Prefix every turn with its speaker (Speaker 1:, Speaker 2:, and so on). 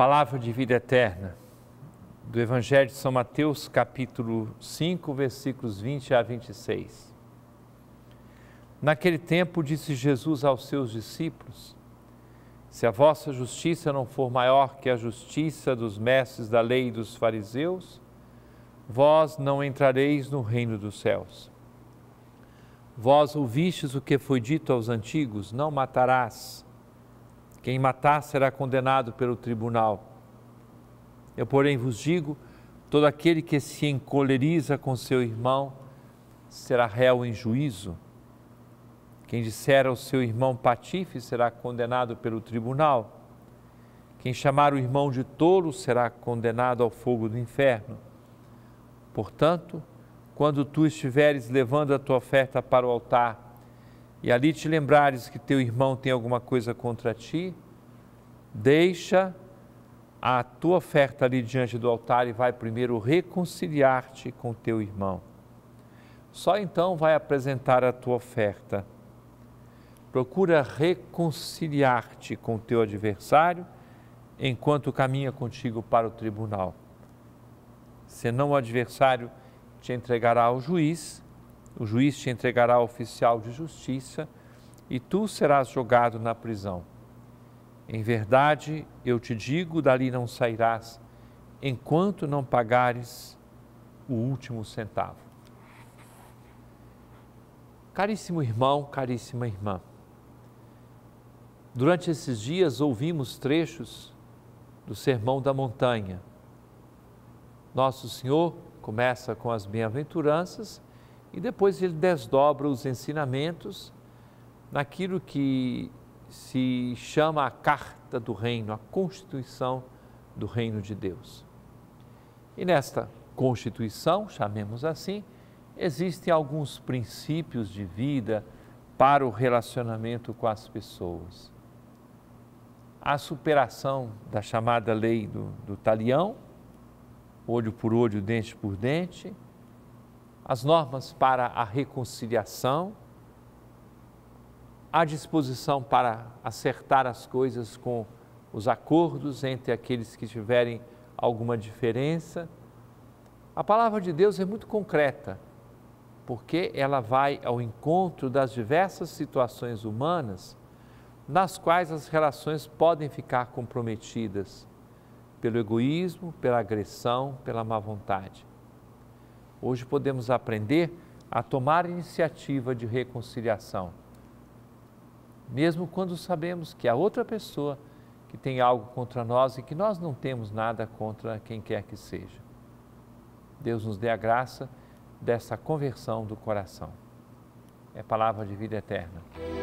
Speaker 1: palavra de vida eterna do Evangelho de São Mateus, capítulo 5, versículos 20 a 26. Naquele tempo disse Jesus aos seus discípulos: Se a vossa justiça não for maior que a justiça dos mestres da lei e dos fariseus, vós não entrareis no reino dos céus. Vós ouvistes o que foi dito aos antigos: Não matarás quem matar será condenado pelo tribunal. Eu, porém, vos digo: todo aquele que se encoleriza com seu irmão será réu em juízo. Quem disser ao seu irmão patife será condenado pelo tribunal. Quem chamar o irmão de tolo será condenado ao fogo do inferno. Portanto, quando tu estiveres levando a tua oferta para o altar, e ali te lembrares que teu irmão tem alguma coisa contra ti, deixa a tua oferta ali diante do altar e vai primeiro reconciliar-te com teu irmão. Só então vai apresentar a tua oferta. Procura reconciliar-te com teu adversário enquanto caminha contigo para o tribunal. Senão o adversário te entregará ao juiz o juiz te entregará ao oficial de justiça e tu serás jogado na prisão. Em verdade, eu te digo, dali não sairás, enquanto não pagares o último centavo. Caríssimo irmão, caríssima irmã, durante esses dias ouvimos trechos do Sermão da Montanha. Nosso Senhor começa com as bem-aventuranças e depois ele desdobra os ensinamentos naquilo que se chama a Carta do Reino, a Constituição do Reino de Deus. E nesta Constituição, chamemos assim, existem alguns princípios de vida para o relacionamento com as pessoas. A superação da chamada lei do, do talião, olho por olho, dente por dente, as normas para a reconciliação, a disposição para acertar as coisas com os acordos entre aqueles que tiverem alguma diferença. A palavra de Deus é muito concreta, porque ela vai ao encontro das diversas situações humanas nas quais as relações podem ficar comprometidas pelo egoísmo, pela agressão, pela má vontade. Hoje podemos aprender a tomar iniciativa de reconciliação, mesmo quando sabemos que a outra pessoa que tem algo contra nós e que nós não temos nada contra quem quer que seja. Deus nos dê a graça dessa conversão do coração. É palavra de vida eterna.